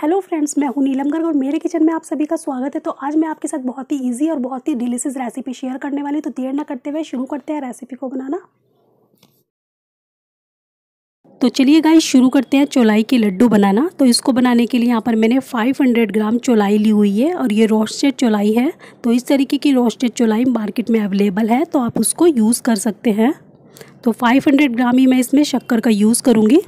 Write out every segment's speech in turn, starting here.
hello friends मैं हूं नीलम गर्ग और मेरे किचन में आप सभी का स्वागत है तो आज मैं आपके साथ बहुत ही इजी और बहुत ही डिलीशियस रेसिपी शेयर करने वाली तो देर ना करते हुए शुरू करते हैं रेसिपी को बनाना तो चलिए गाइस शुरू करते हैं चौलाई के लड्डू बनाना तो इसको बनाने के लिए यहाँ पर मैंने 500 ग्राम चौलाई ली हुई है और ये रोस्टेड चौलाई है तो इस तरीके की रोस्टेड चौलाई मार्केट में अवेलेबल है तो आप उसको यूज़ कर सकते हैं तो 500 ग्राम ही मैं इसमें शक्कर का यूज़ करूँगी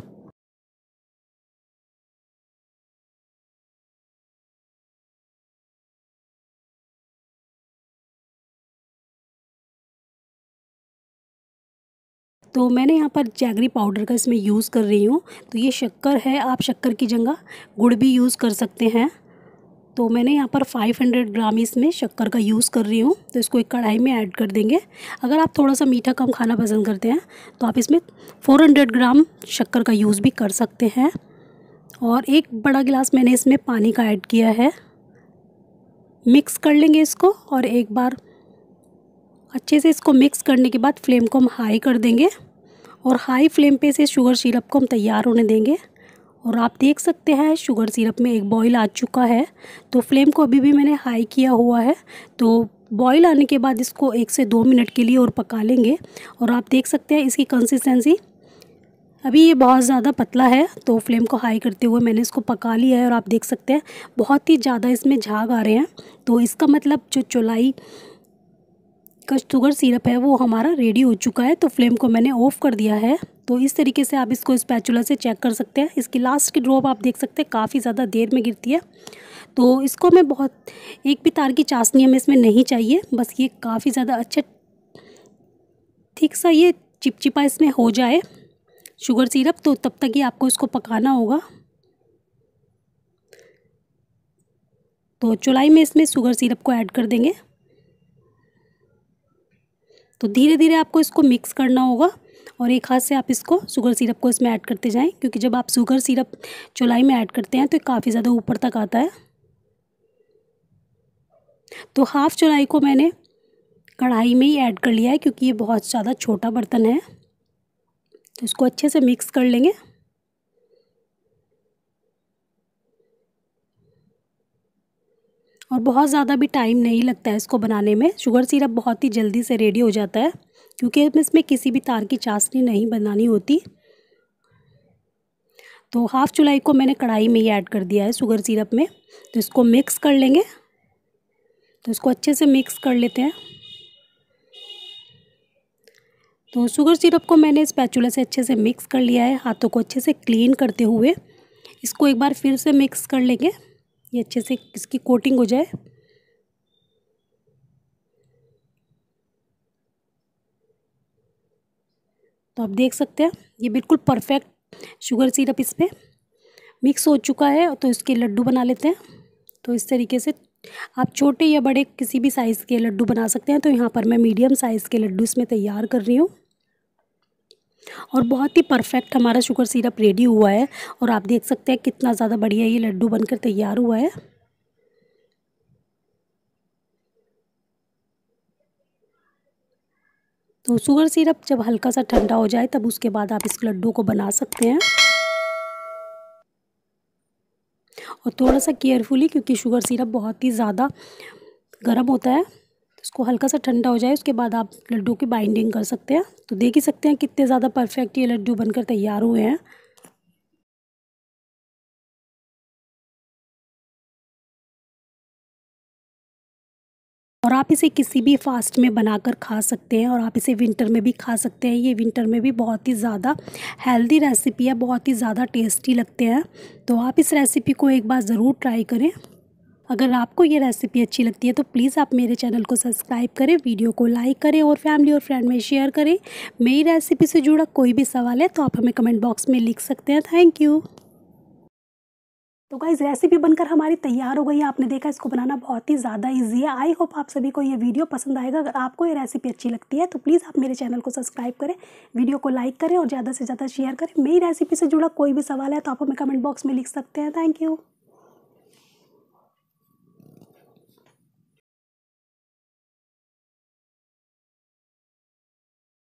तो मैंने यहाँ पर जैगरी पाउडर का इसमें यूज़ कर रही हूँ तो ये शक्कर है आप शक्कर की जगह गुड़ भी यूज़ कर सकते हैं तो मैंने यहाँ पर 500 ग्राम इसमें शक्कर का यूज़ कर रही हूँ तो इसको एक कढ़ाई में ऐड कर देंगे अगर आप थोड़ा सा मीठा कम खाना पसंद करते हैं तो आप इसमें 400 ग्राम शक्कर का यूज़ भी कर सकते हैं और एक बड़ा गिलास मैंने इसमें पानी का ऐड किया है मिक्स कर लेंगे इसको और एक बार अच्छे से इसको मिक्स करने के बाद फ्लेम को हम हाई कर देंगे और हाई फ्लेम पे से शुगर सिरप को हम तैयार होने देंगे और आप देख सकते हैं शुगर सिरप में एक बॉईल आ चुका है तो फ्लेम को अभी भी मैंने हाई किया हुआ है तो बॉईल आने के बाद इसको एक से दो मिनट के लिए और पका लेंगे और आप देख सकते हैं इसकी कंसिस्टेंसी अभी ये बहुत ज़्यादा पतला है तो फ्लेम को हाई करते हुए मैंने इसको पका लिया है और आप देख सकते हैं बहुत ही ज़्यादा इसमें झाग आ रहे हैं तो इसका मतलब जो चुलाई इसका शुगर सिरप है वो हमारा रेडी हो चुका है तो फ्लेम को मैंने ऑफ कर दिया है तो इस तरीके से आप इसको स्पैचुला से चेक कर सकते हैं इसकी लास्ट की ड्रॉप आप देख सकते हैं काफ़ी ज़्यादा देर में गिरती है तो इसको हमें बहुत एक भी तार की चाशनी हमें इसमें नहीं चाहिए बस ये काफ़ी ज़्यादा अच्छा ठीक सा ये चिपचिपा इसमें हो जाए शुगर सिरप तो तब तक ही आपको इसको पकाना होगा तो चुलाई में इसमें शुगर सिरप को ऐड कर देंगे तो धीरे धीरे आपको इसको मिक्स करना होगा और एक हाथ से आप इसको शुगर सिरप को इसमें ऐड करते जाएं क्योंकि जब आप शुगर सिरप चौलाई में ऐड करते हैं तो काफ़ी ज़्यादा ऊपर तक आता है तो हाफ़ चौलाई को मैंने कढ़ाई में ही ऐड कर लिया है क्योंकि ये बहुत ज़्यादा छोटा बर्तन है तो इसको अच्छे से मिक्स कर लेंगे और बहुत ज़्यादा भी टाइम नहीं लगता है इसको बनाने में शुगर सिरप बहुत ही जल्दी से रेडी हो जाता है क्योंकि इसमें किसी भी तार की चाशनी नहीं बनानी होती तो हाफ़ चुलाई को मैंने कढ़ाई में ही ऐड कर दिया है शुगर सिरप में तो इसको मिक्स कर लेंगे तो इसको अच्छे से मिक्स कर लेते हैं तो शुगर सिरप को मैंने इस पैचुला से अच्छे से मिक्स कर लिया है हाथों को अच्छे से क्लीन करते हुए इसको एक बार फिर से मिक्स कर लेंगे ये अच्छे से इसकी कोटिंग हो जाए तो आप देख सकते हैं ये बिल्कुल परफेक्ट शुगर सिरप इस पर मिक्स हो चुका है तो इसके लड्डू बना लेते हैं तो इस तरीके से आप छोटे या बड़े किसी भी साइज़ के लड्डू बना सकते हैं तो यहाँ पर मैं मीडियम साइज़ के लड्डू इसमें तैयार कर रही हूँ और बहुत ही परफेक्ट हमारा शुगर सिरप रेडी हुआ है और आप देख सकते हैं कितना ज़्यादा बढ़िया ये लड्डू बनकर तैयार हुआ है तो शुगर सिरप जब हल्का सा ठंडा हो जाए तब उसके बाद आप इस लड्डू को बना सकते हैं और थोड़ा सा केयरफुली क्योंकि शुगर सिरप बहुत ही ज़्यादा गर्म होता है तो इसको हल्का सा ठंडा हो जाए उसके बाद आप लड्डू की बाइंडिंग कर सकते हैं तो देख ही सकते हैं कितने ज़्यादा परफेक्ट ये लड्डू बनकर तैयार हुए हैं और आप इसे किसी भी फास्ट में बनाकर खा सकते हैं और आप इसे विंटर में भी खा सकते हैं ये विंटर में भी बहुत ही ज़्यादा हेल्दी रेसिपी है बहुत ही ज़्यादा टेस्टी लगते हैं तो आप इस रेसिपी को एक बार ज़रूर ट्राई करें अगर आपको ये रेसिपी अच्छी लगती है तो प्लीज़ आप मेरे चैनल को सब्सक्राइब करें वीडियो को लाइक करें और फैमिली और फ्रेंड में शेयर करें मेरी रेसिपी से जुड़ा कोई भी सवाल है तो आप हमें कमेंट बॉक्स में लिख सकते हैं थैंक यू तो गाइज़ रेसिपी बनकर हमारी तैयार हो गई है आपने देखा इसको बनाना बहुत ही ज़्यादा इजी है आई होप आप सभी को ये वीडियो पसंद आएगा अगर आपको ये रेसिपी अच्छी लगती है तो प्लीज़ आप मेरे चैनल को सब्सक्राइब करें वीडियो को लाइक करें और ज़्यादा से ज़्यादा शेयर करें मेरी रेसिपी से जुड़ा कोई भी सवाल है तो आप हमें कमेंट बॉक्स में लिख सकते हैं थैंक यू